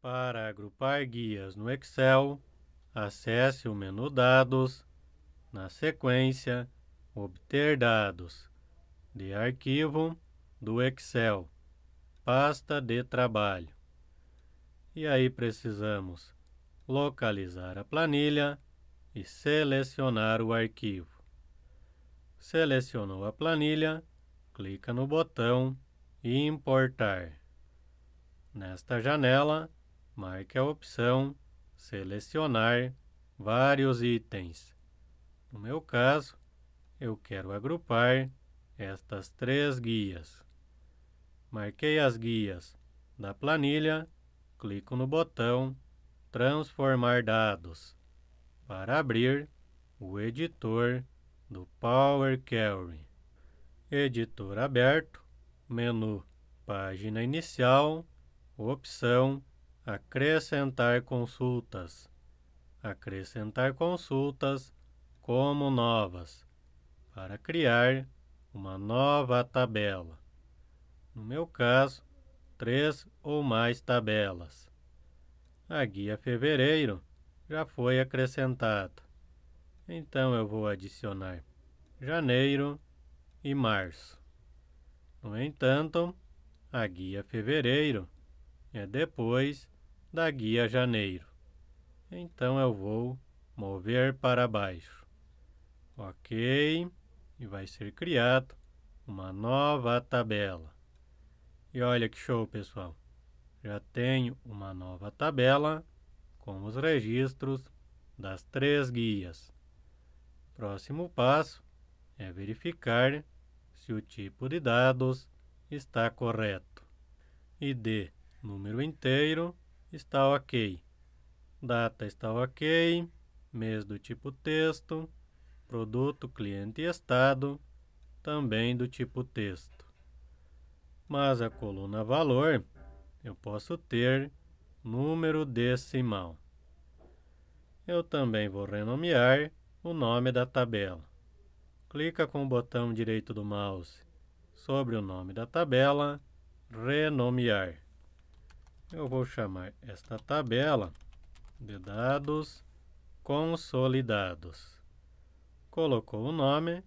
Para agrupar guias no Excel, acesse o menu Dados, na sequência, Obter dados de arquivo do Excel, pasta de trabalho. E aí precisamos localizar a planilha e selecionar o arquivo. Selecionou a planilha, clica no botão Importar. Nesta janela, marque é a opção Selecionar vários itens. No meu caso, eu quero agrupar estas três guias. Marquei as guias da planilha, clico no botão Transformar dados para abrir o editor do Power Query. Editor aberto, menu Página inicial, opção acrescentar consultas, acrescentar consultas como novas, para criar uma nova tabela. No meu caso, três ou mais tabelas. A guia fevereiro já foi acrescentada, então eu vou adicionar janeiro e março. No entanto, a guia fevereiro é depois da guia janeiro. Então eu vou mover para baixo. Ok, e vai ser criado uma nova tabela. E olha que show, pessoal. Já tenho uma nova tabela com os registros das três guias. Próximo passo é verificar se o tipo de dados está correto. ID número inteiro está ok. Data está ok, mês do tipo texto, produto, cliente e estado, também do tipo texto. Mas a coluna valor eu posso ter número decimal. Eu também vou renomear o nome da tabela. Clica com o botão direito do mouse sobre o nome da tabela, renomear eu vou chamar esta tabela de dados consolidados. Colocou o nome,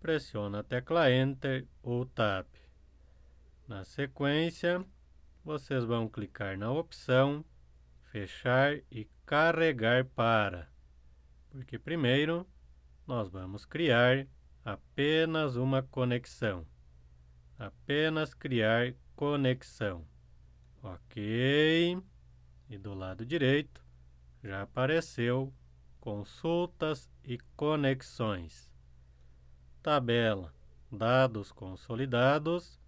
pressiona a tecla Enter ou Tab. Na sequência, vocês vão clicar na opção Fechar e Carregar para, porque primeiro nós vamos criar apenas uma conexão. Apenas criar conexão. Ok. E do lado direito já apareceu consultas e conexões. Tabela Dados consolidados.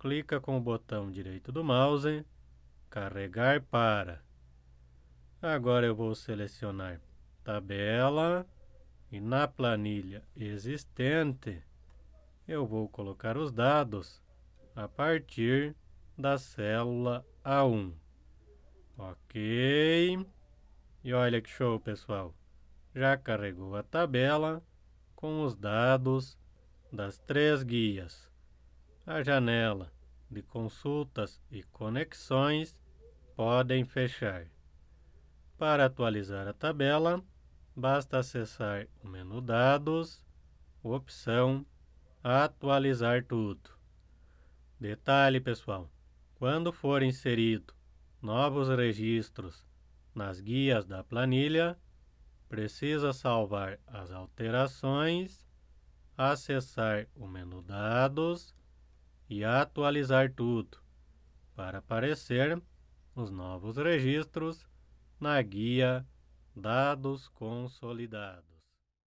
Clica com o botão direito do mouse. Carregar para. Agora eu vou selecionar Tabela e na planilha existente eu vou colocar os dados a partir da célula A1. Ok. E olha que show, pessoal. Já carregou a tabela com os dados das três guias. A janela de consultas e conexões podem fechar. Para atualizar a tabela, basta acessar o menu Dados, opção Atualizar tudo. Detalhe, pessoal, quando for inserido novos registros nas guias da planilha, precisa salvar as alterações, acessar o menu Dados e atualizar tudo para aparecer os novos registros na guia Dados Consolidados.